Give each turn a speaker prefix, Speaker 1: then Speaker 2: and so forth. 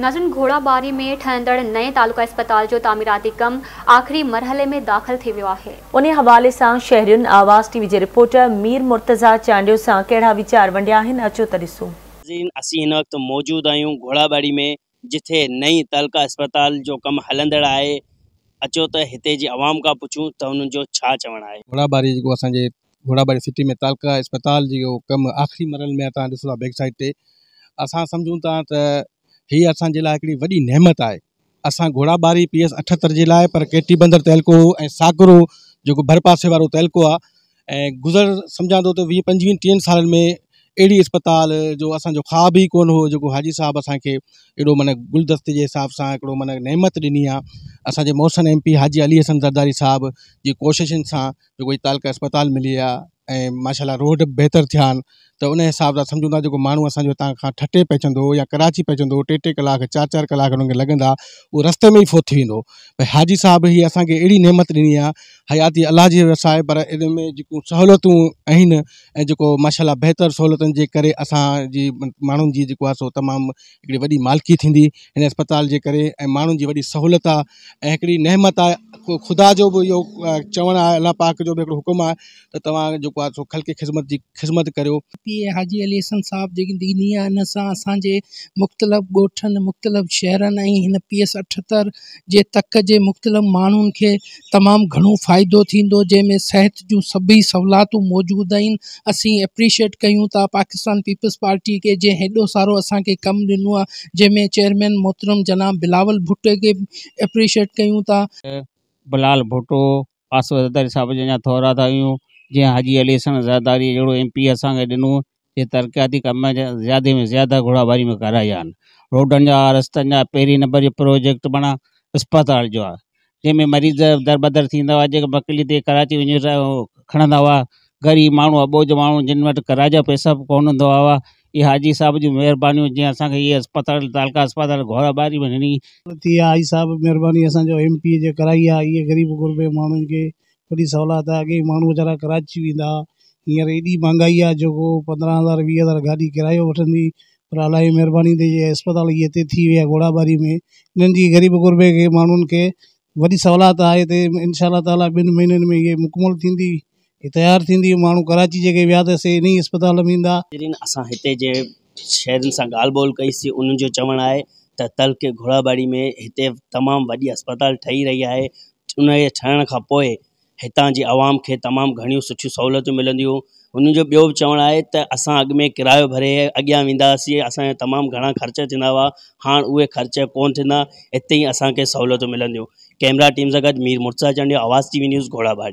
Speaker 1: नाजुन घोड़ा बारी में ठहंदड़ नए तालुका अस्पताल जो तामीराती कम आखिरी मरहल में दाखिल है उन हवा से शहर आवाज़ टीवी के रिपोर्टर मीर मुर्तजा चांडो से कड़ा विचार वंडिया अचो तो ऐसो वक्त मौजूद आयु घोड़ाबाड़ी में जिथे नई तलका अस्पताल जो कम हलदड़ है अचो तो इतने की आवाम का पुछू तो उन चवण है
Speaker 2: घोड़ाबाड़ी जो असर सिटी में तलका अस्पताल जो कम आखिरी मरल में बेक साइड से अस समझूँ हीअ असांजे लाइ हिकिड़ी वॾी नहमत आहे असां पी एस अठहतरि जे लाइ पर चेटी बंदरु तहलको ऐं साकरो जेको भरपासे वारो तहलको आहे ऐं गुज़र सम्झां थो त वीह पंजुवीह टीहनि सालनि में अहिड़ी इस्पताल जो असांजो ख़्वाब ई कोन हो जेको हाजी साहिबु असांखे हेॾो माना गुलदस्ते जे हिसाब सां हिकिड़ो माना नहमत ॾिनी आहे असांजे मौसमु एम पी हाजी अली हसन दरदारी साहिब जी कोशिशुनि सां जेको तालका इस्पताल मिली आहे ऐं माशाला रोड बहितर थिया आहिनि तो उन हिसाब से सम्झूं था जेको माण्हू असांजो हितां खां ठटे पए चवंदो या कराची पे चंद टे टे कलाक चार चार कलाक उन लगंदा वो रस्ते में ही फोत थी वेंदो भई हाजी साहब ही असें अड़ी नेमत दिनी है हयाती अल्लाह की जी है पर इन में जो सहूलतूँ आन जो जेको माशाला बहितर सहूलियतुनि जे करे असांजी माण्हुनि जी सो तमाम वही वॾी मालिकी थींदी हिन अस्पताल के कर मानून की वही सहूलत आड़ी नहमत आ ख़ुदा जो भी यो चवण आहे अलाह पाक जो भी हुक्म है तो तुम जो सो खल के ख़िदमत की ख़िदमत करो
Speaker 3: पीउ हाजी अली हसन साहब जेकी दीनिया हिन सां असांजे मुख़्तलिफ़ ॻोठनि मुख़्तलिफ़ शहरनि ऐं हिन पी एस अठहतरि जे तक जे मुख़्तलिफ़ माण्हुनि खे तमामु घणो फ़ाइदो थींदो जंहिंमें सिहत जूं सभई सहूलातूं मौजूदु आहिनि असीं एप्रिशिएट कयूं था पाकिस्तान पीपल्स पार्टी खे जंहिं हेॾो सारो असांखे कमु ॾिनो आहे जंहिंमें चेयरमैन मोहतरम जनाब बिलावल भुट्टे खे एप्रिशिएट कयूं था
Speaker 4: बिलाल भुट्टो आसो साहिब जंहिंजा थोरा था आहियूं जीअं हाजी अली हसन ज़रदारी जहिड़ो एम पी असांखे ॾिनो जे तरक़ियाती कम ज़्यादा में ज़्यादा घोड़ाबारी में कराया आहिनि रोडनि जा रस्तनि जा नंबर जो प्रोजेक्ट माना अस्पताल जो जैमें जंहिंमें मरीज़ दरबदर थींदा हुआ जो बकली ते कराची वञी खणंदा हुआ ग़रीब माण्हू अबोज माण्हू जिन वटि कराजा पैसा को कोन हुआ इहे हाजी साहब जूं महिरबानियूं जीअं असांखे अस्पताल तालका अस्पताल घोराबारी में
Speaker 5: हाजी साहिबु महिरबानी असांजो एम पी कराई आहे इहे ग़रीब गुरबे माण्हुनि खे वही सहूलियत है अगे मूल वीचारा कराची वा हिंसर एडी महंगाई है जो पंद्रह हज़ार वी हज़ार गाड़ी किरायो वी पर अलाई मेहरबानी अस्पताल ये हिते थी घोड़ाबारी में इन ग़रीब गुरबे के माण्हुनि के वही सहूलियत है हिते इनशाला तला बिन महीन में ये मुकमल थी तैयार थींदी मूल कराची जेके वियासीं इन ही अस्पताल में इंदा असां
Speaker 1: से ाल बोल कई ॻाल्हि ॿोल कईसीं उन्हनि जो चवणु घोड़ाबाड़ी में इतने तमाम वही अस्पताल ठही रही है उन ठहण का हितां जी आवाम खे तमामु घणियूं सुठियूं सहूलियतूं मिलंदियूं हुननि जो ॿियो बि चवणु आहे त असां भरे अॻियां वेंदासीं असांजा तमामु घणा ख़र्च थींदा हुआ हाँ उहे ख़र्च कोन थींदा हिते ई असांखे सहूलियतूं कैमरा टीम से गॾु मीर मुर्तज़ा चंडियो आवाज़ टीवी न्यूज़ घोड़ा